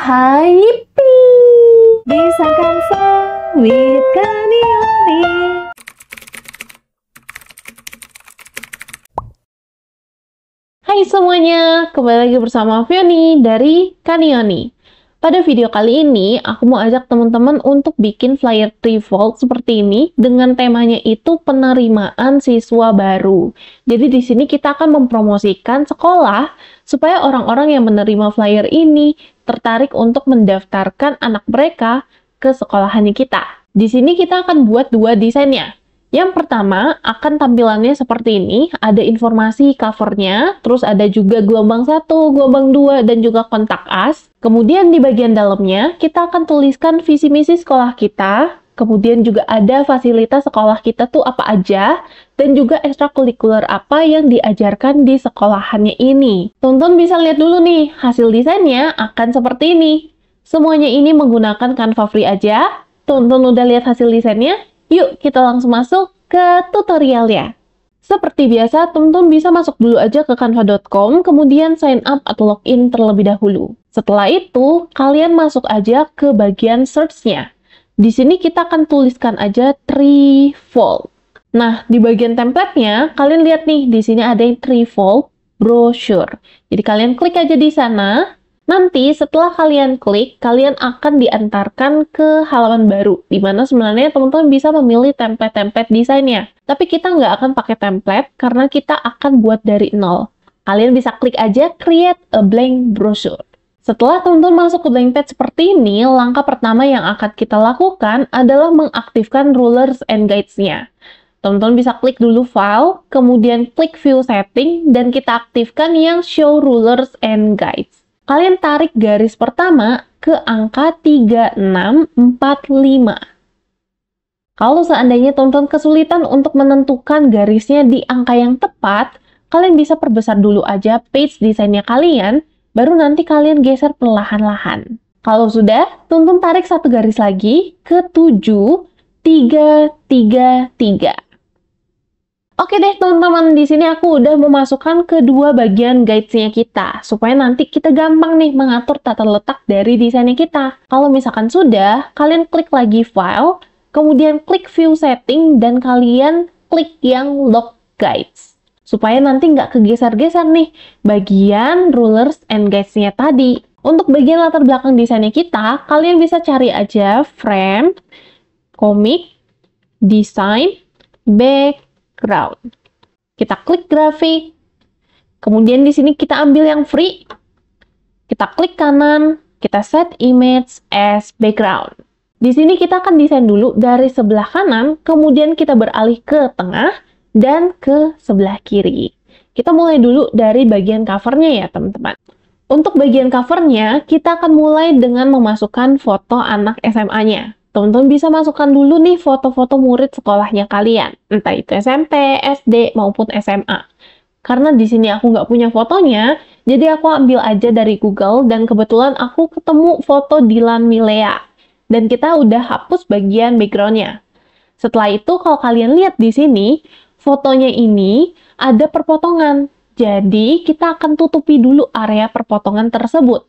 hai Bisa disangkan sawit kanioni Hai semuanya, kembali lagi bersama Fioni dari Kanioni. Pada video kali ini, aku mau ajak teman-teman untuk bikin flyer trifold seperti ini dengan temanya itu penerimaan siswa baru. Jadi di sini kita akan mempromosikan sekolah supaya orang-orang yang menerima flyer ini tertarik untuk mendaftarkan anak mereka ke sekolahan kita. Di sini kita akan buat dua desainnya. Yang pertama akan tampilannya seperti ini, ada informasi covernya, terus ada juga gelombang satu, gelombang dua, dan juga kontak as. Kemudian di bagian dalamnya kita akan tuliskan visi misi sekolah kita, kemudian juga ada fasilitas sekolah kita tuh apa aja, dan juga ekstrakurikuler apa yang diajarkan di sekolahannya ini. Tonton bisa lihat dulu nih, hasil desainnya akan seperti ini. Semuanya ini menggunakan Canva Free aja. Tonton udah lihat hasil desainnya? Yuk kita langsung masuk ke tutorialnya. Seperti biasa, teman-teman bisa masuk dulu aja ke canva.com, kemudian sign up atau login terlebih dahulu. Setelah itu, kalian masuk aja ke bagian search-nya. Di sini kita akan tuliskan aja trifold. Nah, di bagian template kalian lihat nih, di sini ada yang trifold brochure. Jadi kalian klik aja di sana. Nanti setelah kalian klik, kalian akan diantarkan ke halaman baru, di mana sebenarnya teman-teman bisa memilih template-template desainnya. Tapi kita nggak akan pakai template, karena kita akan buat dari nol. Kalian bisa klik aja create a blank brochure. Setelah teman-teman masuk ke blank page seperti ini, langkah pertama yang akan kita lakukan adalah mengaktifkan rulers and guides-nya. Teman-teman bisa klik dulu file, kemudian klik view setting, dan kita aktifkan yang show rulers and guides. Kalian tarik garis pertama ke angka 3645. Kalau seandainya teman-teman kesulitan untuk menentukan garisnya di angka yang tepat, kalian bisa perbesar dulu aja page desainnya kalian Baru nanti kalian geser perlahan-lahan. Kalau sudah, tuntun tarik satu garis lagi ke 7, 3, 3, 3. Oke deh teman-teman, di sini aku udah memasukkan kedua bagian guides-nya kita supaya nanti kita gampang nih mengatur tata letak dari desainnya kita. Kalau misalkan sudah, kalian klik lagi file, kemudian klik view setting dan kalian klik yang Lock guides supaya nanti nggak kegeser-geser nih bagian rulers and guides-nya tadi. Untuk bagian latar belakang desainnya kita, kalian bisa cari aja frame, komik, desain, background. Kita klik grafik, kemudian di sini kita ambil yang free, kita klik kanan, kita set image as background. Di sini kita akan desain dulu dari sebelah kanan, kemudian kita beralih ke tengah, dan ke sebelah kiri. Kita mulai dulu dari bagian covernya ya teman-teman. Untuk bagian covernya, kita akan mulai dengan memasukkan foto anak SMA-nya. Teman-teman bisa masukkan dulu nih foto-foto murid sekolahnya kalian, entah itu SMP, SD, maupun SMA. Karena di sini aku nggak punya fotonya, jadi aku ambil aja dari Google dan kebetulan aku ketemu foto Dilan Milea. Dan kita udah hapus bagian backgroundnya. Setelah itu, kalau kalian lihat di sini, fotonya ini ada perpotongan. Jadi, kita akan tutupi dulu area perpotongan tersebut.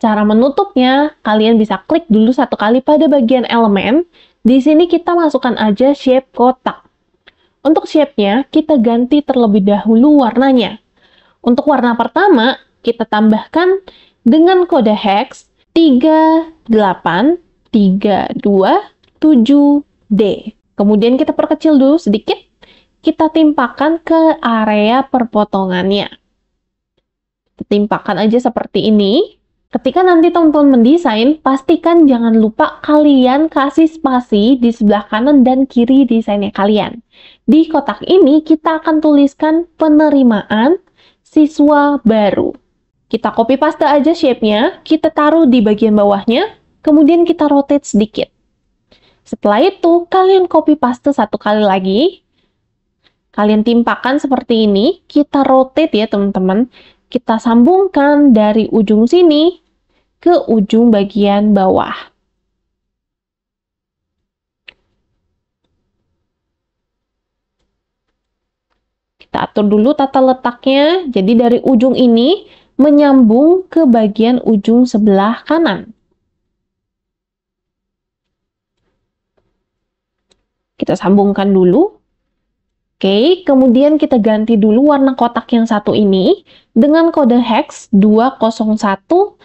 Cara menutupnya, kalian bisa klik dulu satu kali pada bagian elemen. Di sini kita masukkan aja shape kotak. Untuk shape-nya, kita ganti terlebih dahulu warnanya. Untuk warna pertama, kita tambahkan dengan kode hex 3832 7D. Kemudian kita perkecil dulu sedikit kita timpakan ke area perpotongannya. Kita timpakan aja seperti ini. Ketika nanti teman-teman mendesain, pastikan jangan lupa kalian kasih spasi di sebelah kanan dan kiri desainnya kalian. Di kotak ini kita akan tuliskan penerimaan siswa baru. Kita copy paste aja shape-nya, kita taruh di bagian bawahnya, kemudian kita rotate sedikit. Setelah itu, kalian copy paste satu kali lagi, Kalian timpakan seperti ini, kita rotate ya teman-teman. Kita sambungkan dari ujung sini ke ujung bagian bawah. Kita atur dulu tata letaknya. Jadi dari ujung ini menyambung ke bagian ujung sebelah kanan. Kita sambungkan dulu Oke, kemudian kita ganti dulu warna kotak yang satu ini dengan kode hex 201654.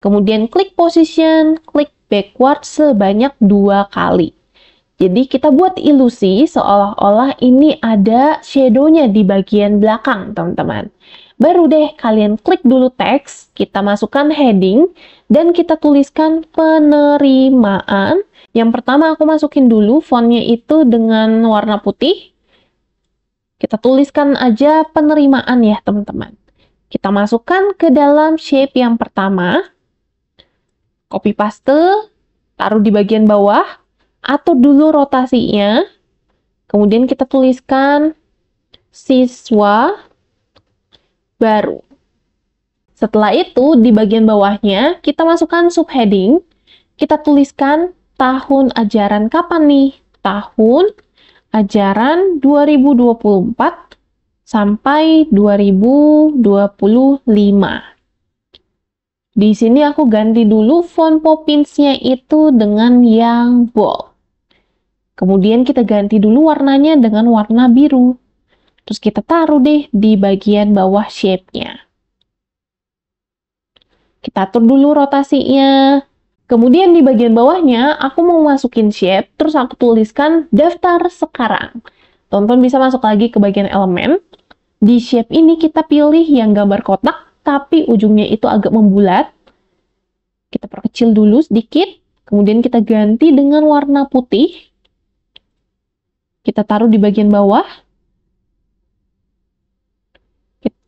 Kemudian klik position, klik backward sebanyak dua kali. Jadi kita buat ilusi seolah-olah ini ada shadownya di bagian belakang, teman-teman. Baru deh kalian klik dulu teks, kita masukkan heading, dan kita tuliskan penerimaan. Yang pertama aku masukin dulu fontnya itu dengan warna putih. Kita tuliskan aja penerimaan ya teman-teman. Kita masukkan ke dalam shape yang pertama. Copy paste, taruh di bagian bawah, atur dulu rotasinya. Kemudian kita tuliskan siswa baru. Setelah itu, di bagian bawahnya, kita masukkan subheading. Kita tuliskan tahun ajaran kapan nih? Tahun ajaran 2024 sampai 2025. Di sini aku ganti dulu font popinsnya itu dengan yang bold. Kemudian kita ganti dulu warnanya dengan warna biru. Terus kita taruh deh di bagian bawah shape-nya. Kita atur dulu rotasinya. Kemudian di bagian bawahnya, aku mau masukin shape, terus aku tuliskan daftar sekarang. Tonton bisa masuk lagi ke bagian elemen. Di shape ini kita pilih yang gambar kotak, tapi ujungnya itu agak membulat. Kita perkecil dulu sedikit, kemudian kita ganti dengan warna putih. Kita taruh di bagian bawah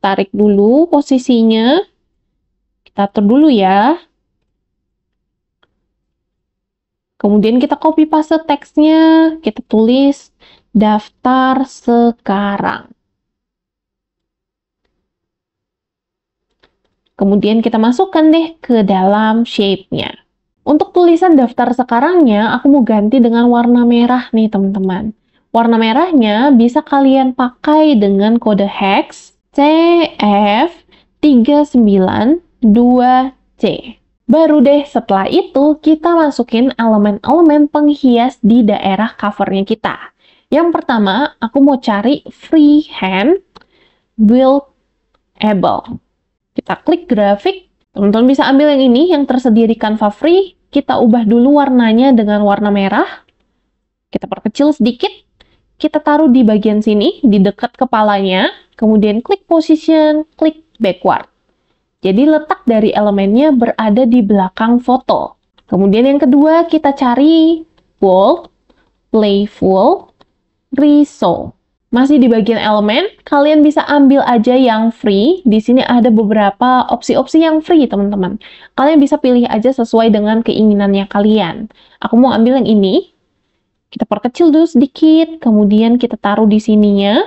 tarik dulu posisinya. Kita atur dulu ya. Kemudian kita copy paste teksnya, kita tulis daftar sekarang. Kemudian kita masukkan deh ke dalam shape-nya. Untuk tulisan daftar sekarangnya, aku mau ganti dengan warna merah nih teman-teman. Warna merahnya bisa kalian pakai dengan kode hex CF392C. Baru deh setelah itu kita masukin elemen-elemen penghias di daerah covernya kita. Yang pertama, aku mau cari freehand buildable. Kita klik grafik, teman-teman bisa ambil yang ini yang tersedia di Canva Free. Kita ubah dulu warnanya dengan warna merah. Kita perkecil sedikit. Kita taruh di bagian sini, di dekat kepalanya kemudian klik position, klik backward. Jadi letak dari elemennya berada di belakang foto. Kemudian yang kedua kita cari wall, playful, riso. Masih di bagian elemen, kalian bisa ambil aja yang free. Di sini ada beberapa opsi-opsi yang free, teman-teman. Kalian bisa pilih aja sesuai dengan keinginannya kalian. Aku mau ambil yang ini. Kita perkecil dulu sedikit, kemudian kita taruh di sininya.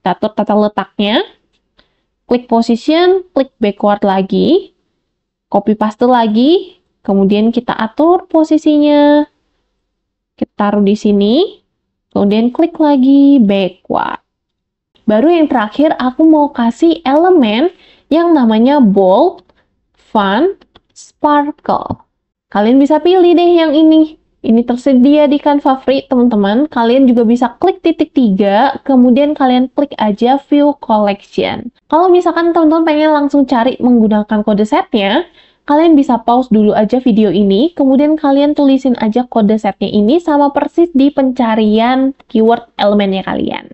Kita tata letaknya. Klik position, klik backward lagi. Copy paste lagi. Kemudian kita atur posisinya. Kita taruh di sini. Kemudian klik lagi backward. Baru yang terakhir, aku mau kasih elemen yang namanya bold, fun, sparkle. Kalian bisa pilih deh yang ini. Ini tersedia di Canva Free, teman-teman. Kalian juga bisa klik titik tiga, kemudian kalian klik aja View Collection. Kalau misalkan teman-teman pengen langsung cari menggunakan kode setnya, kalian bisa pause dulu aja video ini, kemudian kalian tulisin aja kode setnya ini sama persis di pencarian keyword elemennya kalian.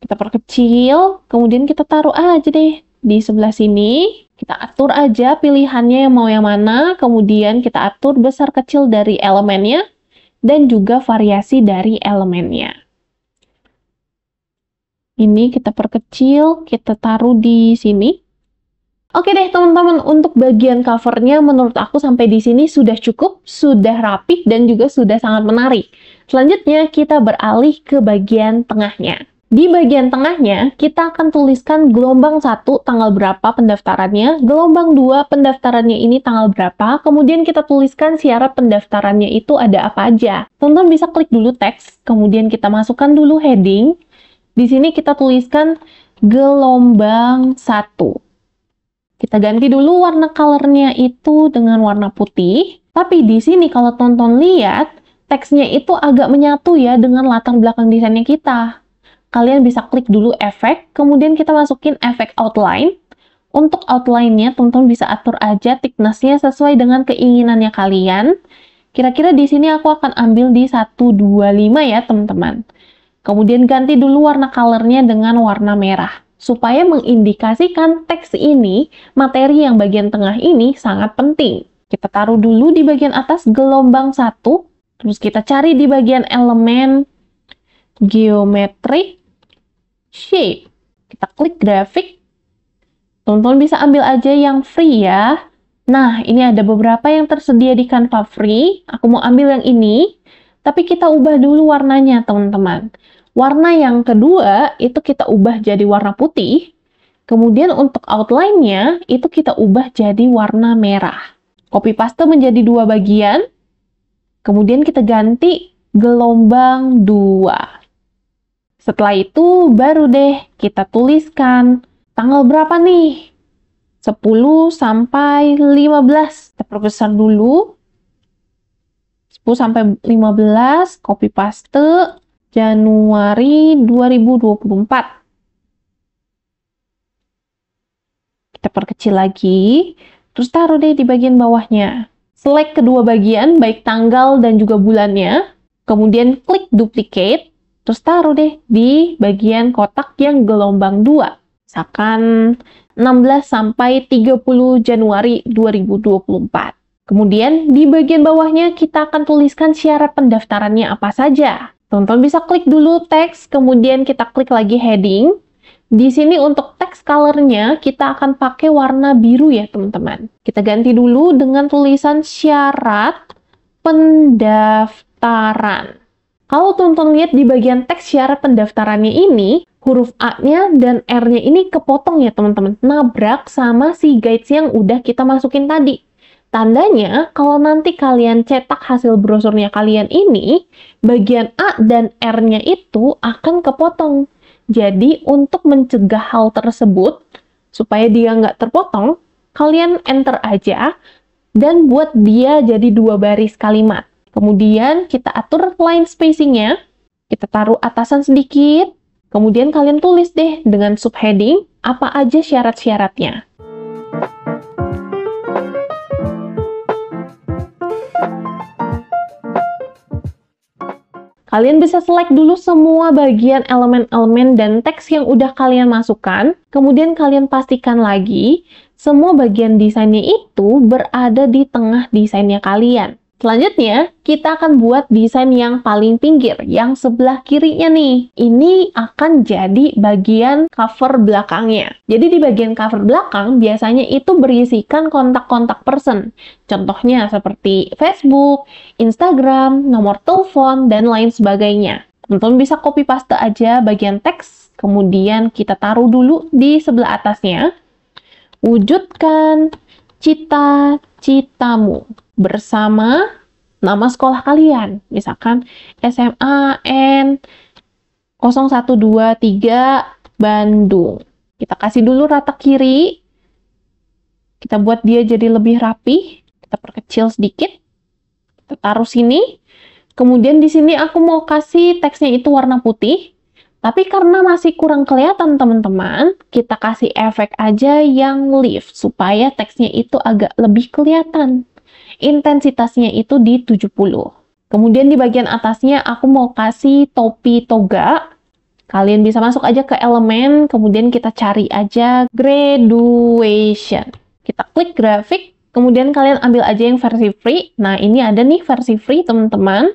Kita perkecil, kemudian kita taruh aja deh di sebelah sini. Kita atur aja pilihannya yang mau yang mana, kemudian kita atur besar kecil dari elemennya, dan juga variasi dari elemennya. Ini kita perkecil, kita taruh di sini. Oke deh teman-teman, untuk bagian covernya menurut aku sampai di sini sudah cukup, sudah rapi, dan juga sudah sangat menarik. Selanjutnya kita beralih ke bagian tengahnya. Di bagian tengahnya, kita akan tuliskan gelombang satu tanggal berapa pendaftarannya, gelombang 2 pendaftarannya ini tanggal berapa, kemudian kita tuliskan syarat pendaftarannya itu ada apa aja. Tonton bisa klik dulu teks, kemudian kita masukkan dulu heading. Di sini kita tuliskan gelombang satu. Kita ganti dulu warna colornya itu dengan warna putih. Tapi di sini kalau tonton lihat, teksnya itu agak menyatu ya dengan latar belakang desainnya kita kalian bisa klik dulu efek, kemudian kita masukin efek outline. Untuk outline-nya, teman-teman bisa atur aja thickness-nya sesuai dengan keinginannya kalian. Kira-kira di sini aku akan ambil di 125 ya, teman-teman. Kemudian ganti dulu warna color-nya dengan warna merah, supaya mengindikasikan teks ini, materi yang bagian tengah ini sangat penting. Kita taruh dulu di bagian atas gelombang 1, terus kita cari di bagian elemen geometrik, shape. Kita klik grafik. Tonton bisa ambil aja yang free ya. Nah, ini ada beberapa yang tersedia di Canva free. Aku mau ambil yang ini, tapi kita ubah dulu warnanya, teman-teman. Warna yang kedua itu kita ubah jadi warna putih. Kemudian untuk outline-nya itu kita ubah jadi warna merah. Copy paste menjadi dua bagian. Kemudian kita ganti gelombang dua. Setelah itu baru deh kita tuliskan tanggal berapa nih. 10 sampai 15. Kita perbesar dulu. 10 sampai 15, copy paste Januari 2024. Kita perkecil lagi, terus taruh deh di bagian bawahnya. Select kedua bagian, baik tanggal dan juga bulannya. Kemudian klik duplicate Terus taruh deh di bagian kotak yang gelombang 2, misalkan 16 sampai 30 Januari 2024. Kemudian di bagian bawahnya kita akan tuliskan syarat pendaftarannya apa saja. Tonton bisa klik dulu teks, kemudian kita klik lagi heading. Di sini untuk teks colornya kita akan pakai warna biru ya teman-teman. Kita ganti dulu dengan tulisan syarat pendaftaran. Kalau tonton lihat di bagian teks syarat pendaftarannya ini, huruf A-nya dan R-nya ini kepotong ya teman-teman, nabrak sama si guides yang udah kita masukin tadi. Tandanya, kalau nanti kalian cetak hasil brosurnya kalian ini, bagian A dan R-nya itu akan kepotong. Jadi, untuk mencegah hal tersebut, supaya dia nggak terpotong, kalian enter aja dan buat dia jadi dua baris kalimat. Kemudian kita atur line spacingnya, kita taruh atasan sedikit, kemudian kalian tulis deh dengan subheading apa aja syarat-syaratnya. Kalian bisa select dulu semua bagian elemen-elemen dan teks yang udah kalian masukkan. Kemudian kalian pastikan lagi, semua bagian desainnya itu berada di tengah desainnya kalian. Selanjutnya, kita akan buat desain yang paling pinggir, yang sebelah kirinya nih. Ini akan jadi bagian cover belakangnya. Jadi di bagian cover belakang biasanya itu berisikan kontak-kontak person. Contohnya seperti Facebook, Instagram, nomor telepon, dan lain sebagainya. Teman-teman bisa copy paste aja bagian teks, kemudian kita taruh dulu di sebelah atasnya. Wujudkan cita-citamu bersama nama sekolah kalian. Misalkan SMA N 0123 Bandung. Kita kasih dulu rata kiri. Kita buat dia jadi lebih rapi. Kita perkecil sedikit. Kita taruh sini. Kemudian di sini aku mau kasih teksnya itu warna putih. Tapi karena masih kurang kelihatan teman-teman, kita kasih efek aja yang lift supaya teksnya itu agak lebih kelihatan intensitasnya itu di 70. Kemudian di bagian atasnya aku mau kasih topi toga. Kalian bisa masuk aja ke elemen, kemudian kita cari aja graduation. Kita klik grafik, kemudian kalian ambil aja yang versi free. Nah, ini ada nih versi free, teman-teman.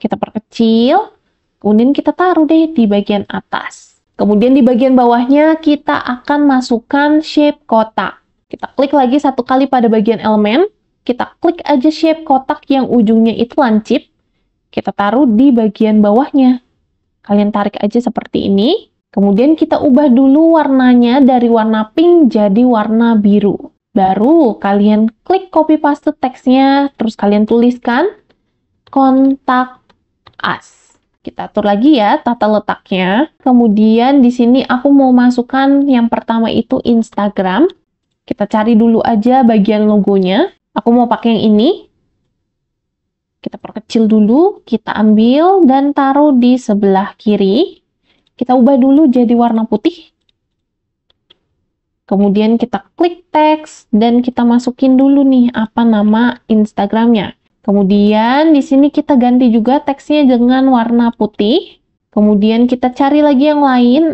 Kita perkecil, kemudian kita taruh deh di bagian atas. Kemudian di bagian bawahnya kita akan masukkan shape kotak. Kita klik lagi satu kali pada bagian elemen, kita klik aja shape kotak yang ujungnya itu lancip, kita taruh di bagian bawahnya. Kalian tarik aja seperti ini, kemudian kita ubah dulu warnanya dari warna pink jadi warna biru. Baru kalian klik copy paste teksnya, terus kalian tuliskan kontak us. Kita atur lagi ya tata letaknya. Kemudian di sini aku mau masukkan yang pertama itu Instagram. Kita cari dulu aja bagian logonya. Aku mau pakai yang ini. Kita perkecil dulu, kita ambil dan taruh di sebelah kiri. Kita ubah dulu jadi warna putih. Kemudian kita klik teks dan kita masukin dulu nih apa nama Instagramnya. Kemudian di sini kita ganti juga teksnya dengan warna putih. Kemudian kita cari lagi yang lain.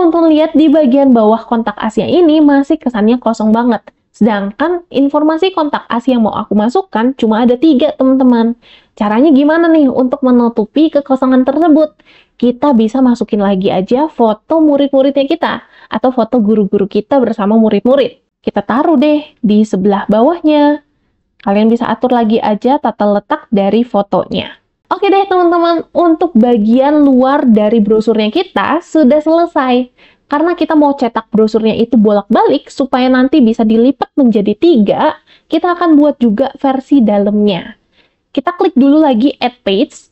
tonton lihat di bagian bawah kontak Asia ini masih kesannya kosong banget. Sedangkan informasi kontak Asia yang mau aku masukkan cuma ada tiga teman-teman. Caranya gimana nih untuk menutupi kekosongan tersebut? Kita bisa masukin lagi aja foto murid-muridnya kita atau foto guru-guru kita bersama murid-murid. Kita taruh deh di sebelah bawahnya. Kalian bisa atur lagi aja tata letak dari fotonya. Oke deh teman-teman, untuk bagian luar dari brosurnya kita sudah selesai. Karena kita mau cetak brosurnya itu bolak-balik supaya nanti bisa dilipat menjadi tiga, kita akan buat juga versi dalamnya. Kita klik dulu lagi add page,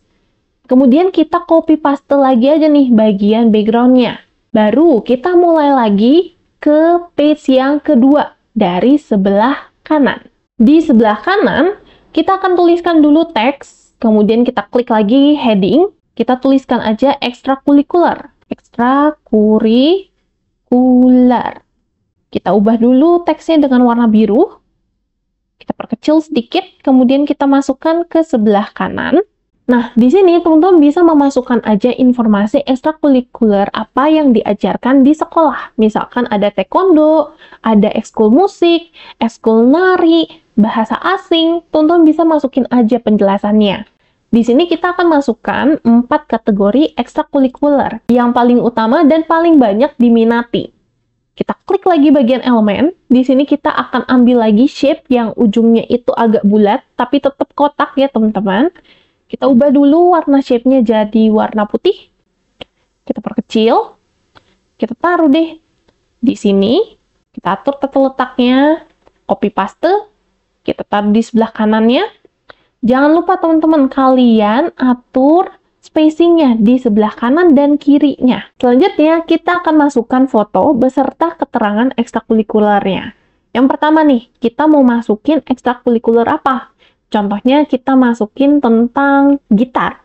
kemudian kita copy paste lagi aja nih bagian backgroundnya. Baru kita mulai lagi ke page yang kedua dari sebelah kanan. Di sebelah kanan, kita akan tuliskan dulu teks Kemudian kita klik lagi heading, kita tuliskan aja ekstrakurikuler. Ekstrakurikuler. Kita ubah dulu teksnya dengan warna biru. Kita perkecil sedikit, kemudian kita masukkan ke sebelah kanan. Nah, di sini teman-teman bisa memasukkan aja informasi ekstrakurikuler apa yang diajarkan di sekolah. Misalkan ada taekwondo, ada ekskul musik, ekskul nari, bahasa asing, tonton bisa masukin aja penjelasannya. Di sini kita akan masukkan 4 kategori ekstrakurikuler yang paling utama dan paling banyak diminati. Kita klik lagi bagian elemen, di sini kita akan ambil lagi shape yang ujungnya itu agak bulat tapi tetap kotak ya teman-teman. Kita ubah dulu warna shape-nya jadi warna putih. Kita perkecil. Kita taruh deh di sini. Kita atur tata letaknya, copy paste, kita taruh di sebelah kanannya. Jangan lupa teman-teman, kalian atur spacingnya di sebelah kanan dan kirinya. Selanjutnya, kita akan masukkan foto beserta keterangan ekstrakulikulernya. Yang pertama nih, kita mau masukin ekstrakulikuler apa? Contohnya kita masukin tentang gitar.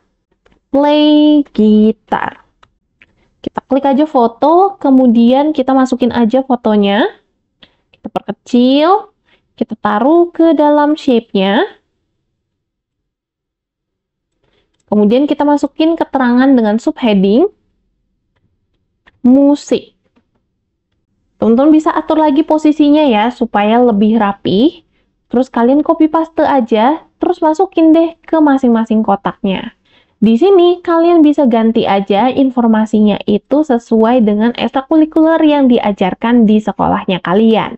Play gitar. Kita klik aja foto, kemudian kita masukin aja fotonya. Kita perkecil. Kita taruh ke dalam shape-nya. Kemudian kita masukin keterangan dengan subheading musik. Teman-teman bisa atur lagi posisinya ya supaya lebih rapi. Terus kalian copy paste aja, terus masukin deh ke masing-masing kotaknya. Di sini kalian bisa ganti aja informasinya itu sesuai dengan ekstrakurikuler yang diajarkan di sekolahnya kalian.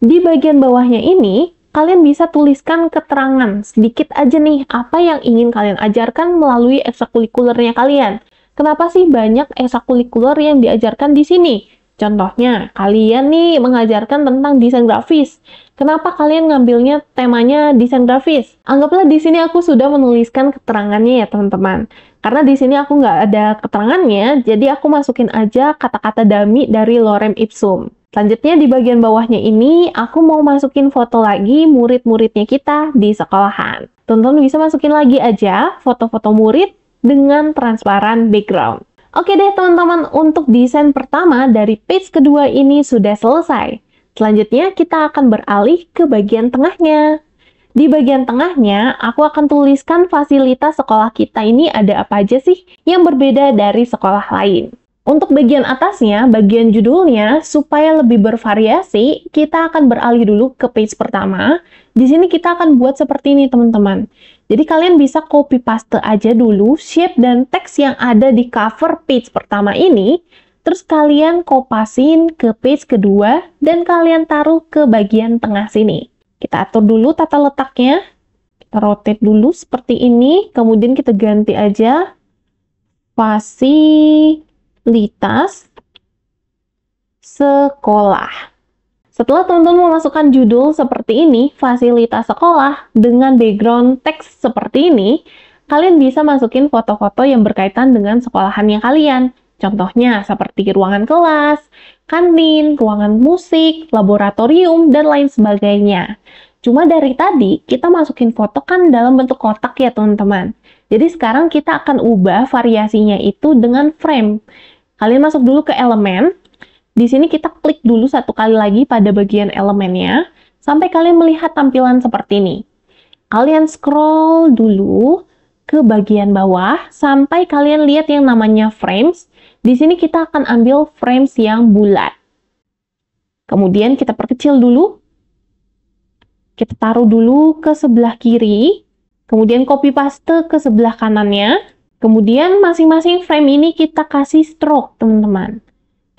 Di bagian bawahnya ini, kalian bisa tuliskan keterangan sedikit aja nih apa yang ingin kalian ajarkan melalui ekstrakurikulernya kalian. Kenapa sih banyak ekstrakurikuler yang diajarkan di sini? Contohnya, kalian nih mengajarkan tentang desain grafis. Kenapa kalian ngambilnya temanya desain grafis? Anggaplah di sini aku sudah menuliskan keterangannya ya teman-teman. Karena di sini aku nggak ada keterangannya, jadi aku masukin aja kata-kata dami dari lorem ipsum. Selanjutnya di bagian bawahnya ini, aku mau masukin foto lagi murid-muridnya kita di sekolahan. Tonton bisa masukin lagi aja foto-foto murid dengan transparan background. Oke deh teman-teman, untuk desain pertama dari page kedua ini sudah selesai. Selanjutnya kita akan beralih ke bagian tengahnya. Di bagian tengahnya, aku akan tuliskan fasilitas sekolah kita ini ada apa aja sih yang berbeda dari sekolah lain. Untuk bagian atasnya, bagian judulnya, supaya lebih bervariasi, kita akan beralih dulu ke page pertama. Di sini kita akan buat seperti ini, teman-teman. Jadi kalian bisa copy paste aja dulu shape dan teks yang ada di cover page pertama ini, terus kalian kopasin ke page kedua, dan kalian taruh ke bagian tengah sini. Kita atur dulu tata letaknya. Kita rotate dulu seperti ini, kemudian kita ganti aja pasti litas sekolah. Setelah teman-teman memasukkan judul seperti ini, fasilitas sekolah dengan background teks seperti ini, kalian bisa masukin foto-foto yang berkaitan dengan sekolahannya kalian. Contohnya seperti ruangan kelas, kantin, ruangan musik, laboratorium, dan lain sebagainya. Cuma dari tadi, kita masukin foto kan dalam bentuk kotak ya teman-teman. Jadi sekarang kita akan ubah variasinya itu dengan frame. Kalian masuk dulu ke elemen. Di sini kita klik dulu satu kali lagi pada bagian elemennya sampai kalian melihat tampilan seperti ini. Kalian scroll dulu ke bagian bawah sampai kalian lihat yang namanya frames. Di sini kita akan ambil frames yang bulat. Kemudian kita perkecil dulu. Kita taruh dulu ke sebelah kiri Kemudian copy paste ke sebelah kanannya. Kemudian masing-masing frame ini kita kasih stroke, teman-teman.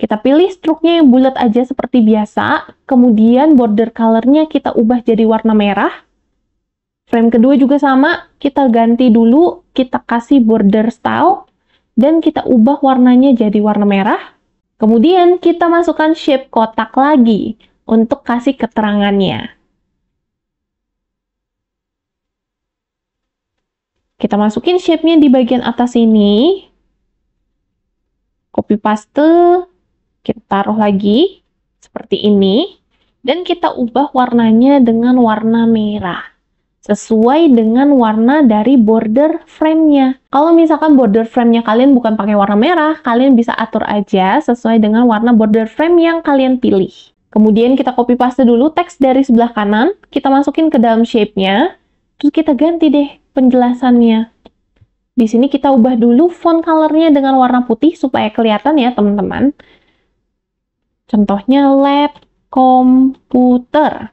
Kita pilih stroke-nya yang bulat aja seperti biasa. Kemudian border color-nya kita ubah jadi warna merah. Frame kedua juga sama, kita ganti dulu, kita kasih border style. Dan kita ubah warnanya jadi warna merah. Kemudian kita masukkan shape kotak lagi untuk kasih keterangannya. Kita masukin shape-nya di bagian atas ini. Copy paste, kita taruh lagi seperti ini. Dan kita ubah warnanya dengan warna merah. Sesuai dengan warna dari border frame-nya. Kalau misalkan border frame-nya kalian bukan pakai warna merah, kalian bisa atur aja sesuai dengan warna border frame yang kalian pilih. Kemudian kita copy paste dulu teks dari sebelah kanan, kita masukin ke dalam shape-nya, terus kita ganti deh penjelasannya. Di sini kita ubah dulu font colornya dengan warna putih supaya kelihatan ya teman-teman. Contohnya lab komputer.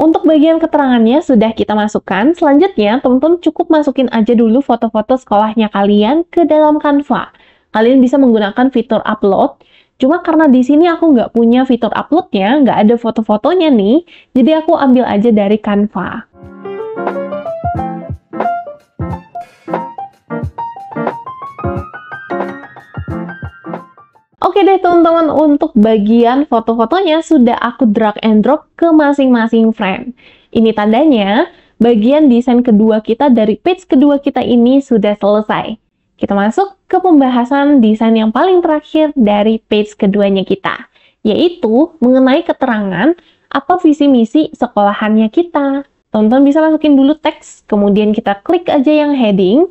Untuk bagian keterangannya sudah kita masukkan. Selanjutnya, teman-teman cukup masukin aja dulu foto-foto sekolahnya kalian ke dalam Canva. Kalian bisa menggunakan fitur upload Cuma karena di sini aku nggak punya fitur uploadnya, nggak ada foto-fotonya nih, jadi aku ambil aja dari Canva. Oke deh teman-teman, untuk bagian foto-fotonya sudah aku drag and drop ke masing-masing frame. Ini tandanya, bagian desain kedua kita dari page kedua kita ini sudah selesai. Kita masuk ke pembahasan desain yang paling terakhir dari page keduanya kita, yaitu mengenai keterangan apa visi misi sekolahannya kita. Tonton bisa masukin dulu teks, kemudian kita klik aja yang heading.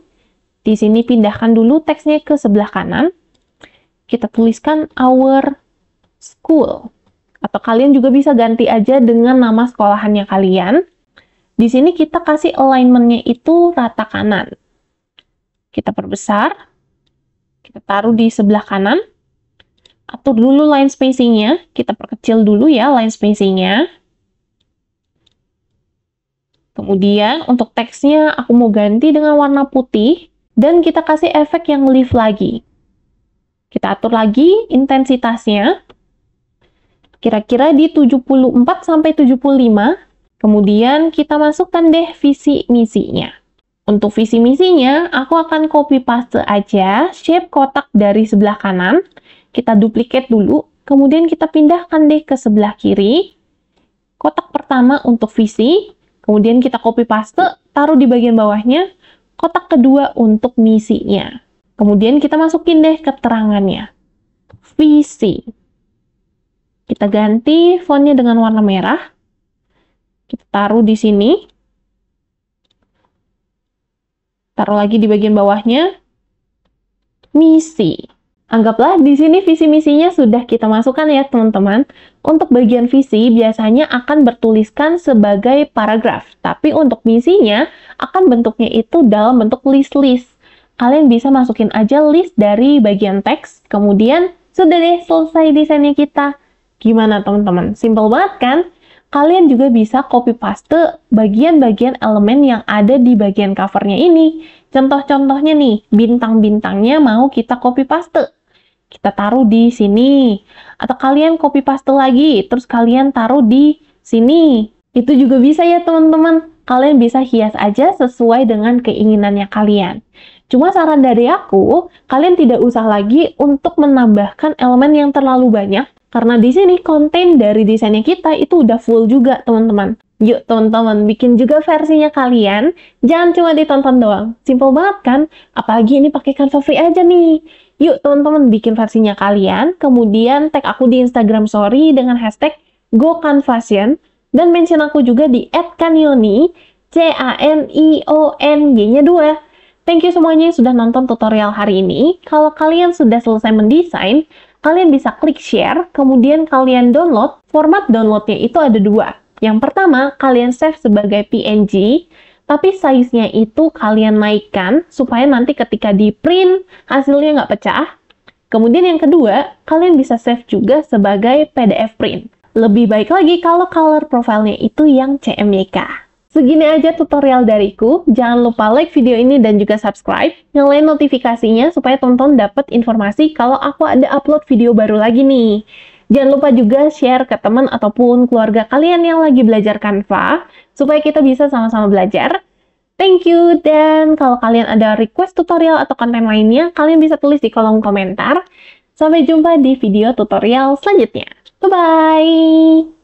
Di sini pindahkan dulu teksnya ke sebelah kanan. Kita tuliskan our school. Atau kalian juga bisa ganti aja dengan nama sekolahannya kalian. Di sini kita kasih alignmentnya itu rata kanan. Kita perbesar, kita taruh di sebelah kanan. Atur dulu line spacingnya. Kita perkecil dulu ya line spacingnya. Kemudian untuk teksnya aku mau ganti dengan warna putih. Dan kita kasih efek yang lift lagi. Kita atur lagi intensitasnya. Kira-kira di 74 sampai 75. Kemudian kita masukkan deh visi misinya. Untuk visi misinya, aku akan copy paste aja shape kotak dari sebelah kanan. Kita duplicate dulu, kemudian kita pindahkan deh ke sebelah kiri. Kotak pertama untuk visi, kemudian kita copy paste, taruh di bagian bawahnya. Kotak kedua untuk misinya. Kemudian kita masukin deh keterangannya. Visi. Kita ganti fontnya dengan warna merah. Kita taruh di sini. Taruh lagi di bagian bawahnya, misi. Anggaplah di sini visi misinya sudah kita masukkan ya teman-teman. Untuk bagian visi biasanya akan bertuliskan sebagai paragraf, tapi untuk misinya akan bentuknya itu dalam bentuk list-list. Kalian bisa masukin aja list dari bagian teks, kemudian sudah deh selesai desainnya kita. Gimana teman-teman? Simple banget kan? kalian juga bisa copy paste bagian-bagian elemen yang ada di bagian covernya ini. Contoh-contohnya nih, bintang-bintangnya mau kita copy paste. Kita taruh di sini. Atau kalian copy paste lagi, terus kalian taruh di sini. Itu juga bisa ya teman-teman. Kalian bisa hias aja sesuai dengan keinginannya kalian. Cuma saran dari aku, kalian tidak usah lagi untuk menambahkan elemen yang terlalu banyak karena di sini konten dari desainnya kita itu udah full juga, teman-teman. Yuk, teman-teman, bikin juga versinya kalian. Jangan cuma ditonton doang. Simple banget kan? Apalagi ini pakai Canva Free aja nih. Yuk, teman-teman, bikin versinya kalian. Kemudian tag aku di Instagram Sorry dengan hashtag GoCanvasion. Dan mention aku juga di @canioni. c a n i o n g nya 2. Thank you semuanya yang sudah nonton tutorial hari ini. Kalau kalian sudah selesai mendesain, kalian bisa klik share, kemudian kalian download. Format downloadnya itu ada dua. Yang pertama, kalian save sebagai PNG, tapi size-nya itu kalian naikkan supaya nanti ketika di print hasilnya nggak pecah. Kemudian yang kedua, kalian bisa save juga sebagai PDF print. Lebih baik lagi kalau color profile-nya itu yang CMYK. Segini aja tutorial dariku, jangan lupa like video ini dan juga subscribe, nyalain notifikasinya supaya tonton dapat informasi kalau aku ada upload video baru lagi nih. Jangan lupa juga share ke teman ataupun keluarga kalian yang lagi belajar Canva, supaya kita bisa sama-sama belajar. Thank you, dan kalau kalian ada request tutorial atau konten lainnya, kalian bisa tulis di kolom komentar. Sampai jumpa di video tutorial selanjutnya. Bye-bye!